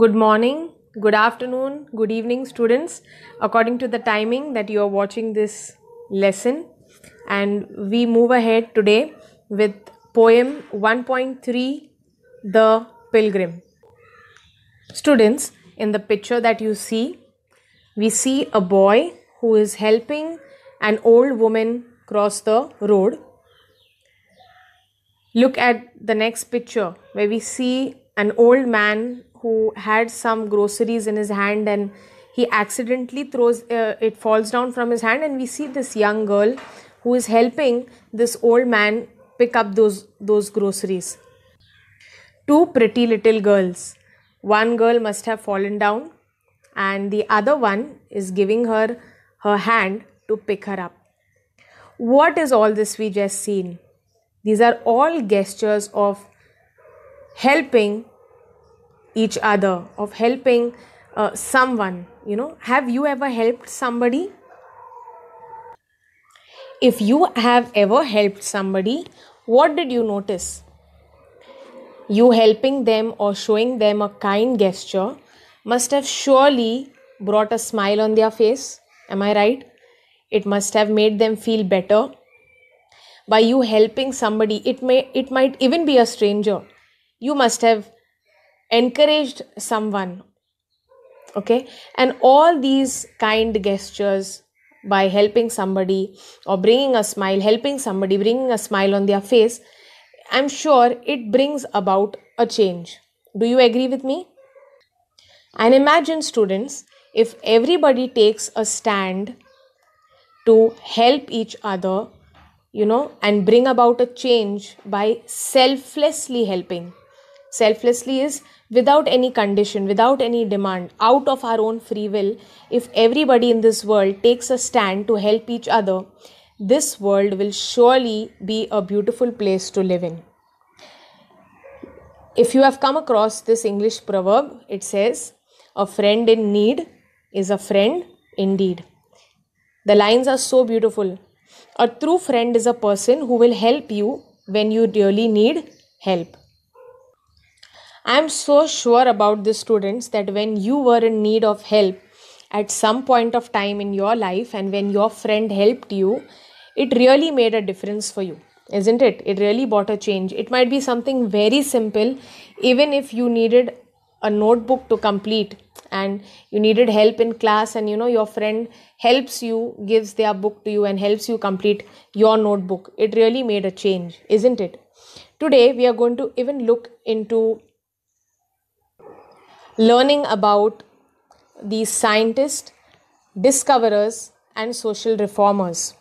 Good morning, good afternoon, good evening, students, according to the timing that you are watching this lesson. And we move ahead today with poem 1.3 The Pilgrim. Students, in the picture that you see, we see a boy who is helping an old woman cross the road. Look at the next picture where we see an old man who had some groceries in his hand and he accidentally throws uh, it falls down from his hand and we see this young girl who is helping this old man pick up those those groceries two pretty little girls one girl must have fallen down and the other one is giving her her hand to pick her up what is all this we just seen these are all gestures of helping each other, of helping uh, someone. You know, have you ever helped somebody? If you have ever helped somebody, what did you notice? You helping them or showing them a kind gesture must have surely brought a smile on their face. Am I right? It must have made them feel better. By you helping somebody, it may it might even be a stranger. You must have encouraged someone okay and all these kind gestures by helping somebody or bringing a smile helping somebody bringing a smile on their face i'm sure it brings about a change do you agree with me and imagine students if everybody takes a stand to help each other you know and bring about a change by selflessly helping selflessly is without any condition, without any demand, out of our own free will. If everybody in this world takes a stand to help each other, this world will surely be a beautiful place to live in. If you have come across this English proverb, it says, A friend in need is a friend indeed. The lines are so beautiful. A true friend is a person who will help you when you really need help. I'm so sure about the students that when you were in need of help at some point of time in your life and when your friend helped you, it really made a difference for you, isn't it? It really brought a change. It might be something very simple, even if you needed a notebook to complete and you needed help in class and you know your friend helps you gives their book to you and helps you complete your notebook it really made a change isn't it today we are going to even look into learning about these scientists, discoverers, and social reformers.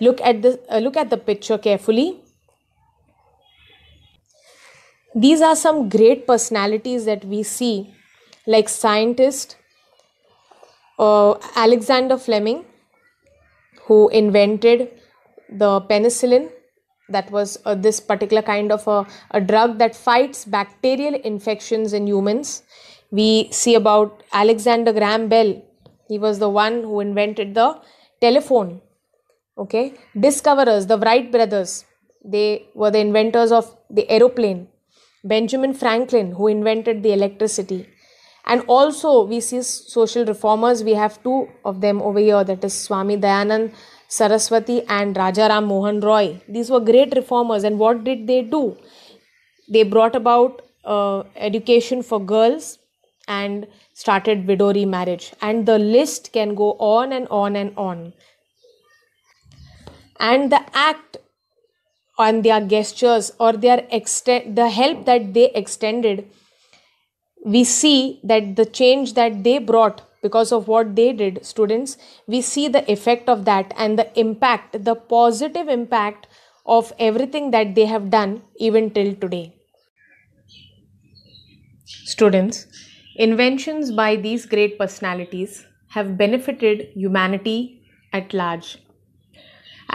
Look at the uh, look at the picture carefully. These are some great personalities that we see, like scientist uh, Alexander Fleming, who invented the penicillin that was uh, this particular kind of a, a, drug that fights bacterial infections in humans. We see about Alexander Graham Bell. He was the one who invented the telephone. Okay. Discoverers, the Wright brothers, they were the inventors of the aeroplane. Benjamin Franklin, who invented the electricity. And also, we see social reformers. We have two of them over here that is Swami Dayanand Saraswati and Rajaram Mohan Roy. These were great reformers, and what did they do? They brought about uh, education for girls and started widowry marriage, and the list can go on and on and on. And the act on their gestures or their extent, the help that they extended, we see that the change that they brought because of what they did students we see the effect of that and the impact the positive impact of everything that they have done even till today students inventions by these great personalities have benefited humanity at large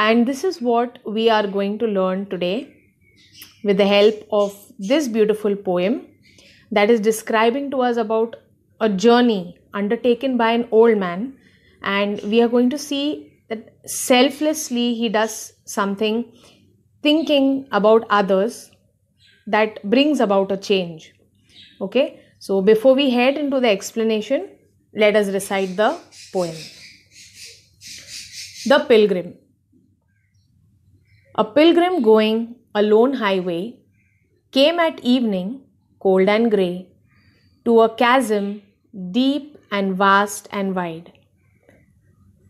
and this is what we are going to learn today with the help of this beautiful poem that is describing to us about a journey undertaken by an old man and we are going to see that selflessly he does something thinking about others that brings about a change okay so before we head into the explanation let us recite the poem the pilgrim a pilgrim going a lone highway came at evening cold and gray to a chasm deep and vast and wide.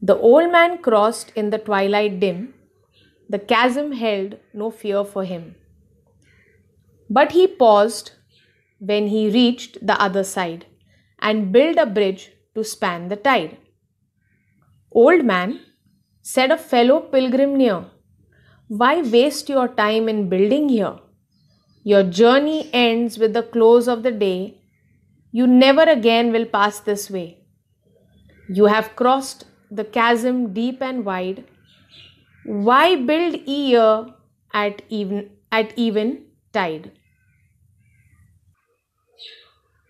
The old man crossed in the twilight dim. The chasm held no fear for him. But he paused when he reached the other side and built a bridge to span the tide. Old man, said a fellow pilgrim near, why waste your time in building here? Your journey ends with the close of the day you never again will pass this way. You have crossed the chasm deep and wide. Why build ear at even at even tide?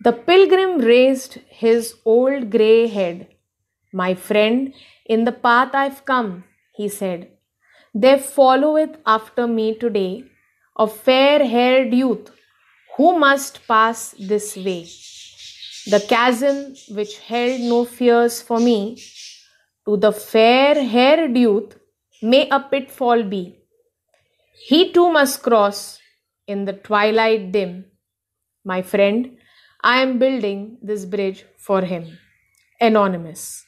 The pilgrim raised his old grey head. My friend, in the path I've come, he said. There followeth after me today a fair haired youth who must pass this way. The chasm which held no fears for me, to the fair haired youth may a pitfall be. He too must cross in the twilight dim. My friend, I am building this bridge for him. Anonymous.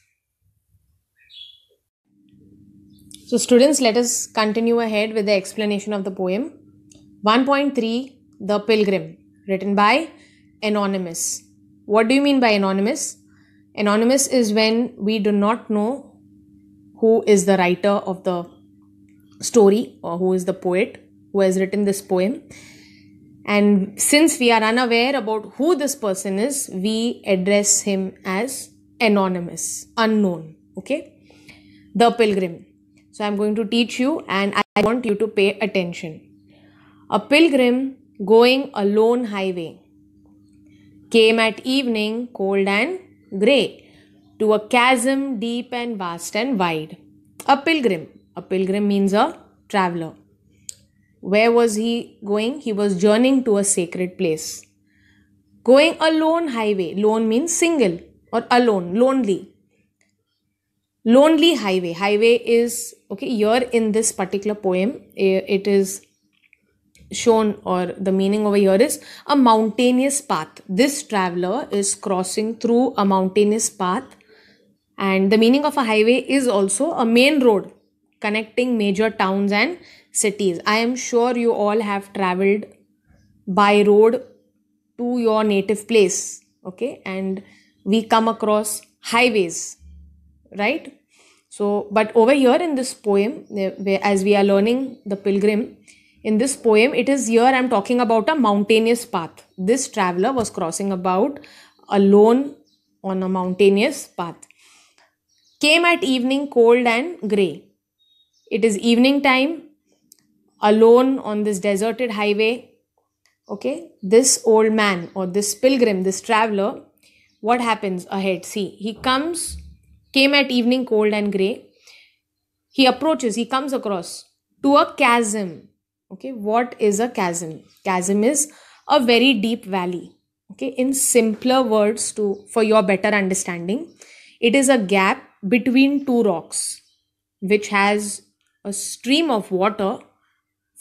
So, students, let us continue ahead with the explanation of the poem. 1.3 The Pilgrim, written by Anonymous. What do you mean by anonymous? Anonymous is when we do not know who is the writer of the story or who is the poet who has written this poem. And since we are unaware about who this person is, we address him as anonymous, unknown. Okay? The pilgrim. So I'm going to teach you and I want you to pay attention. A pilgrim going a lone highway came at evening, cold and grey, to a chasm deep and vast and wide. A pilgrim. A pilgrim means a traveler. Where was he going? He was journeying to a sacred place. Going a lone highway. Lone means single or alone, lonely. Lonely highway. Highway is, okay, here in this particular poem, eh, it is shown or the meaning over here is a mountainous path. This traveler is crossing through a mountainous path and the meaning of a highway is also a main road connecting major towns and cities. I am sure you all have traveled by road to your native place. Okay. And we come across highways, right? So, but over here in this poem, eh, as we are learning the pilgrim, in this poem, it is here I am talking about a mountainous path. This traveler was crossing about alone on a mountainous path. Came at evening cold and grey. It is evening time, alone on this deserted highway. Okay, this old man or this pilgrim, this traveler, what happens ahead? See, he comes, came at evening cold and grey. He approaches, he comes across to a chasm okay what is a chasm chasm is a very deep valley okay in simpler words to for your better understanding it is a gap between two rocks which has a stream of water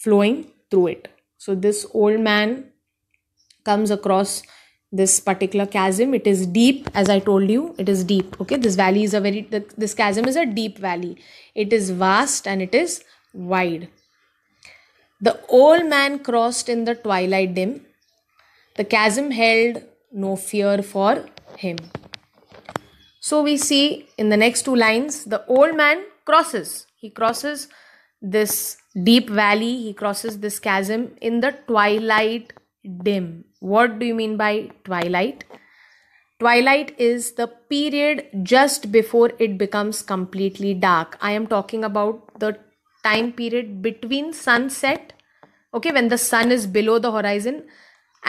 flowing through it so this old man comes across this particular chasm it is deep as i told you it is deep okay this valley is a very this chasm is a deep valley it is vast and it is wide the old man crossed in the twilight dim. The chasm held no fear for him. So we see in the next two lines, the old man crosses. He crosses this deep valley, he crosses this chasm in the twilight dim. What do you mean by twilight? Twilight is the period just before it becomes completely dark. I am talking about the time period between sunset okay when the sun is below the horizon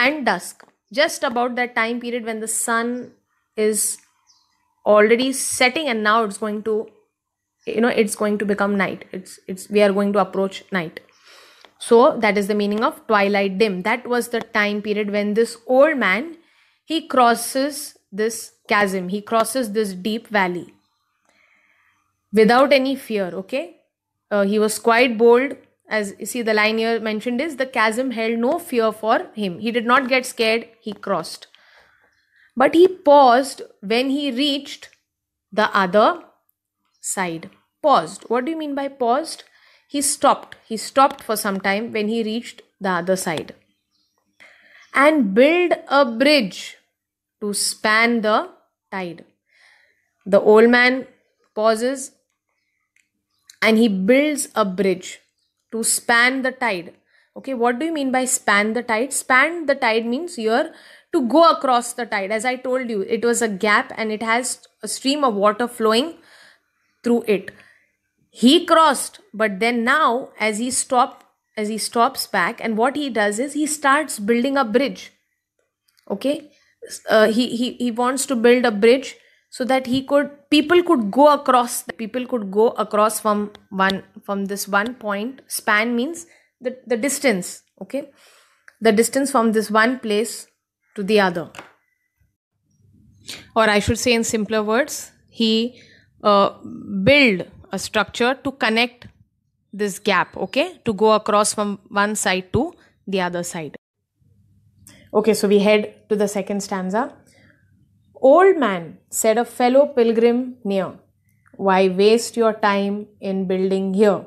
and dusk just about that time period when the sun is already setting and now it's going to you know it's going to become night it's it's we are going to approach night so that is the meaning of twilight dim that was the time period when this old man he crosses this chasm he crosses this deep valley without any fear okay uh, he was quite bold. As you see, the line here mentioned is the chasm held no fear for him. He did not get scared, he crossed. But he paused when he reached the other side. Paused. What do you mean by paused? He stopped. He stopped for some time when he reached the other side. And build a bridge to span the tide. The old man pauses and he builds a bridge to span the tide. Okay, what do you mean by span the tide? Span the tide means you're to go across the tide. As I told you, it was a gap and it has a stream of water flowing through it. He crossed, but then now as he stop, as he stops back, and what he does is he starts building a bridge. Okay, uh, he, he he wants to build a bridge so that he could people could go across people could go across from one from this one point span means the, the distance okay the distance from this one place to the other or i should say in simpler words he uh, build a structure to connect this gap okay to go across from one side to the other side okay so we head to the second stanza Old man, said a fellow pilgrim near, why waste your time in building here?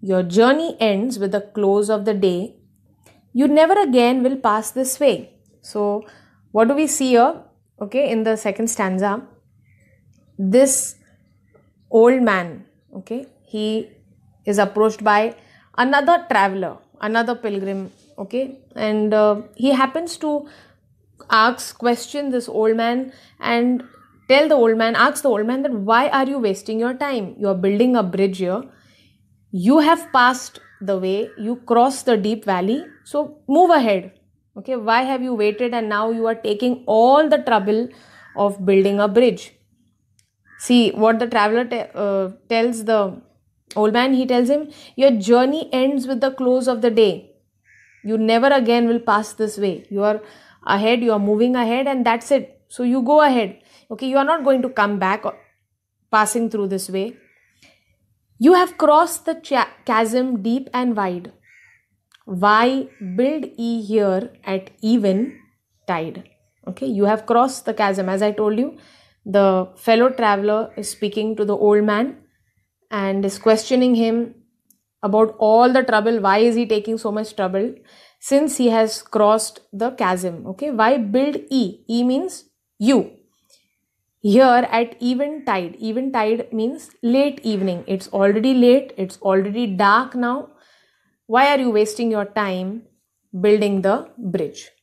Your journey ends with the close of the day. You never again will pass this way. So, what do we see here? Okay, in the second stanza, this old man, okay, he is approached by another traveler, another pilgrim, okay, and uh, he happens to asks question this old man and tell the old man ask the old man that why are you wasting your time you are building a bridge here you have passed the way you cross the deep valley so move ahead okay why have you waited and now you are taking all the trouble of building a bridge see what the traveler uh, tells the old man he tells him your journey ends with the close of the day you never again will pass this way you are ahead you are moving ahead and that's it so you go ahead okay you are not going to come back passing through this way you have crossed the chasm deep and wide why build e here at even tide okay you have crossed the chasm as i told you the fellow traveler is speaking to the old man and is questioning him about all the trouble why is he taking so much trouble since he has crossed the chasm okay why build e e means you here at tide. Even tide means late evening it's already late it's already dark now why are you wasting your time building the bridge